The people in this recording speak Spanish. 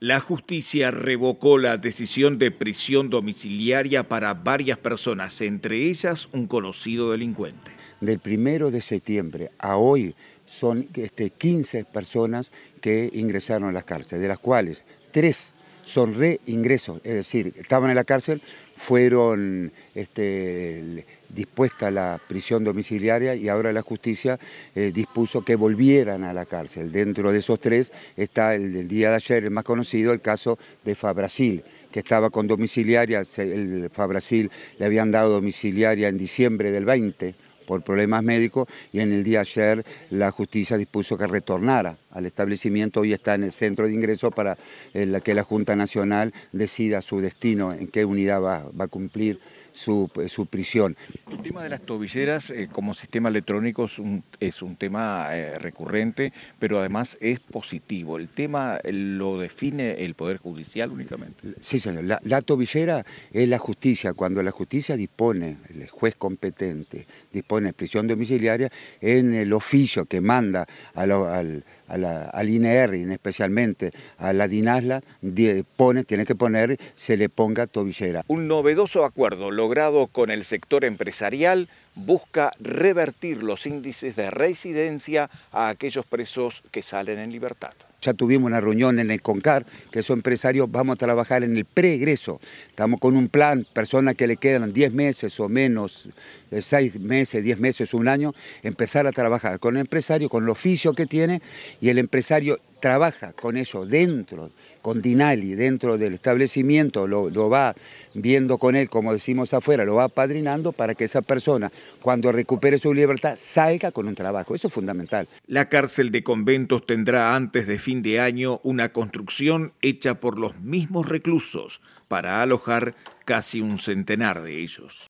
la justicia revocó la decisión de prisión domiciliaria para varias personas, entre ellas un conocido delincuente. Del primero de septiembre a hoy son este, 15 personas que ingresaron a las cárceles, de las cuales tres son reingresos, es decir, estaban en la cárcel, fueron este, dispuestas a la prisión domiciliaria y ahora la justicia eh, dispuso que volvieran a la cárcel. Dentro de esos tres está el del día de ayer, el más conocido, el caso de Fabrasil, que estaba con domiciliaria, el Fabrasil le habían dado domiciliaria en diciembre del 20 por problemas médicos y en el día ayer la justicia dispuso que retornara al establecimiento, y está en el centro de ingreso para eh, que la Junta Nacional decida su destino, en qué unidad va, a cumplir su, su prisión tema de las tobilleras eh, como sistema electrónico es un, tema eh, recurrente, pero además es positivo. ¿El tema eh, lo define el Poder Judicial únicamente? Sí, señor. La, tobillera es la justicia. Cuando la justicia dispone, el juez competente dispone prisión domiciliaria en el oficio que manda al a la, al INR, especialmente a la DINASLA, tiene que poner, se le ponga tobillera. Un novedoso acuerdo logrado con el sector empresarial busca revertir los índices de residencia a aquellos presos que salen en libertad. Ya tuvimos una reunión en el CONCAR, que son empresarios, vamos a trabajar en el preegreso. Estamos con un plan, personas que le quedan 10 meses o menos, 6 eh, meses, 10 meses, un año, empezar a trabajar con el empresario, con el oficio que tiene, y el empresario trabaja con eso dentro, con Dinali, dentro del establecimiento, lo, lo, va viendo con él, como decimos afuera, lo va padrinando para que esa persona, cuando recupere su libertad, salga con un trabajo. Eso es fundamental. La cárcel de conventos tendrá antes de fin de año una construcción hecha por los mismos reclusos para alojar casi un centenar de ellos.